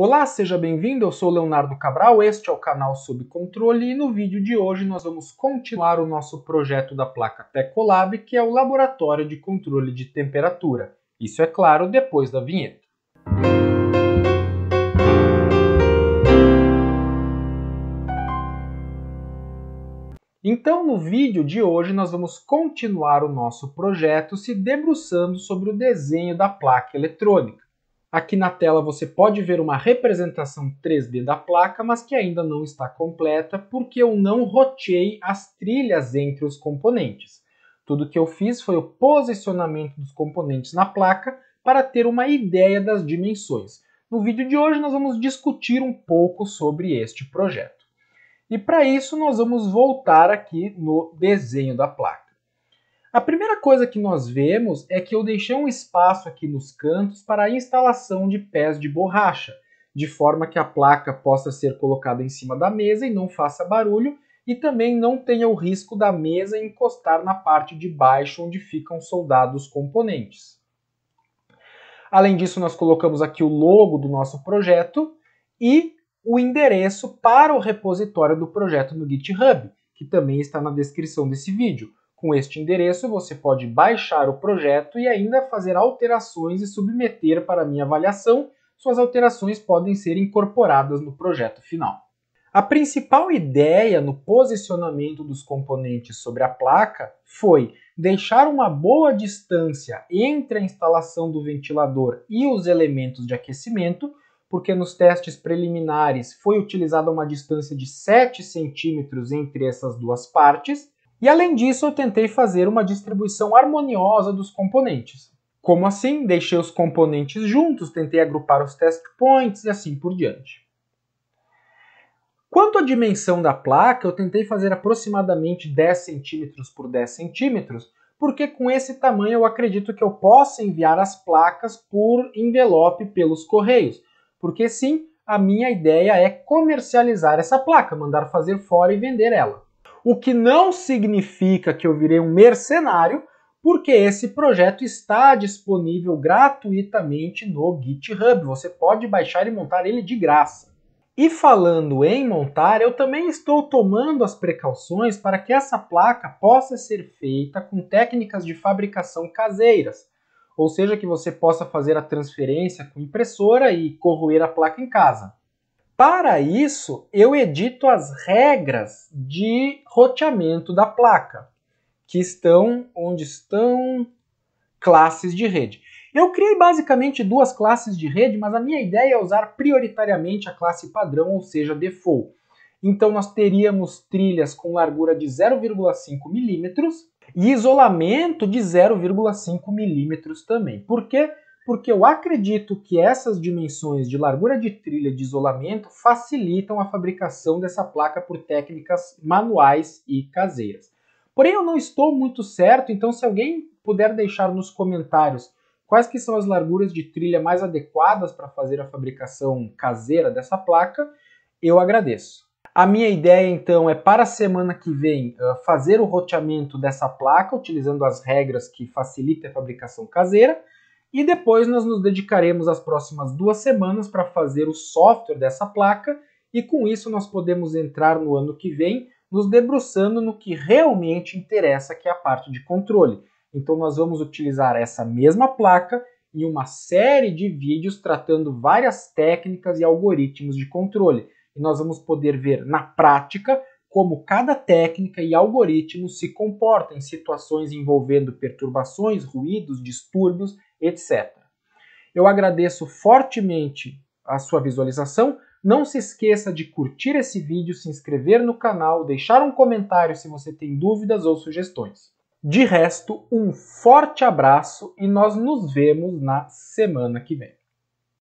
Olá, seja bem-vindo. Eu sou Leonardo Cabral, este é o canal Sob Controle e no vídeo de hoje nós vamos continuar o nosso projeto da placa Tecolab, que é o laboratório de controle de temperatura. Isso é claro, depois da vinheta. Então, no vídeo de hoje, nós vamos continuar o nosso projeto se debruçando sobre o desenho da placa eletrônica. Aqui na tela você pode ver uma representação 3D da placa, mas que ainda não está completa, porque eu não roteei as trilhas entre os componentes. Tudo que eu fiz foi o posicionamento dos componentes na placa para ter uma ideia das dimensões. No vídeo de hoje nós vamos discutir um pouco sobre este projeto. E para isso nós vamos voltar aqui no desenho da placa. A primeira coisa que nós vemos é que eu deixei um espaço aqui nos cantos para a instalação de pés de borracha, de forma que a placa possa ser colocada em cima da mesa e não faça barulho, e também não tenha o risco da mesa encostar na parte de baixo onde ficam soldados os componentes. Além disso, nós colocamos aqui o logo do nosso projeto e o endereço para o repositório do projeto no GitHub, que também está na descrição desse vídeo. Com este endereço, você pode baixar o projeto e ainda fazer alterações e submeter para minha avaliação. Suas alterações podem ser incorporadas no projeto final. A principal ideia no posicionamento dos componentes sobre a placa foi deixar uma boa distância entre a instalação do ventilador e os elementos de aquecimento, porque nos testes preliminares foi utilizada uma distância de 7 centímetros entre essas duas partes e além disso, eu tentei fazer uma distribuição harmoniosa dos componentes. Como assim? Deixei os componentes juntos, tentei agrupar os test points e assim por diante. Quanto à dimensão da placa, eu tentei fazer aproximadamente 10 centímetros por 10 centímetros, porque com esse tamanho eu acredito que eu possa enviar as placas por envelope pelos correios, porque sim, a minha ideia é comercializar essa placa, mandar fazer fora e vender ela o que não significa que eu virei um mercenário, porque esse projeto está disponível gratuitamente no GitHub. Você pode baixar e montar ele de graça. E falando em montar, eu também estou tomando as precauções para que essa placa possa ser feita com técnicas de fabricação caseiras, ou seja, que você possa fazer a transferência com impressora e corroer a placa em casa. Para isso, eu edito as regras de roteamento da placa, que estão onde estão classes de rede. Eu criei basicamente duas classes de rede, mas a minha ideia é usar prioritariamente a classe padrão, ou seja, default. Então nós teríamos trilhas com largura de 0,5 milímetros e isolamento de 0,5 milímetros também. Por quê? porque eu acredito que essas dimensões de largura de trilha de isolamento facilitam a fabricação dessa placa por técnicas manuais e caseiras. Porém, eu não estou muito certo, então se alguém puder deixar nos comentários quais que são as larguras de trilha mais adequadas para fazer a fabricação caseira dessa placa, eu agradeço. A minha ideia então é para a semana que vem eh, fazer o roteamento dessa placa utilizando as regras que facilitam a fabricação caseira e depois nós nos dedicaremos as próximas duas semanas para fazer o software dessa placa e com isso nós podemos entrar no ano que vem nos debruçando no que realmente interessa, que é a parte de controle. Então nós vamos utilizar essa mesma placa em uma série de vídeos tratando várias técnicas e algoritmos de controle. E nós vamos poder ver na prática como cada técnica e algoritmo se comporta em situações envolvendo perturbações, ruídos, distúrbios etc. Eu agradeço fortemente a sua visualização. Não se esqueça de curtir esse vídeo, se inscrever no canal, deixar um comentário se você tem dúvidas ou sugestões. De resto, um forte abraço e nós nos vemos na semana que vem.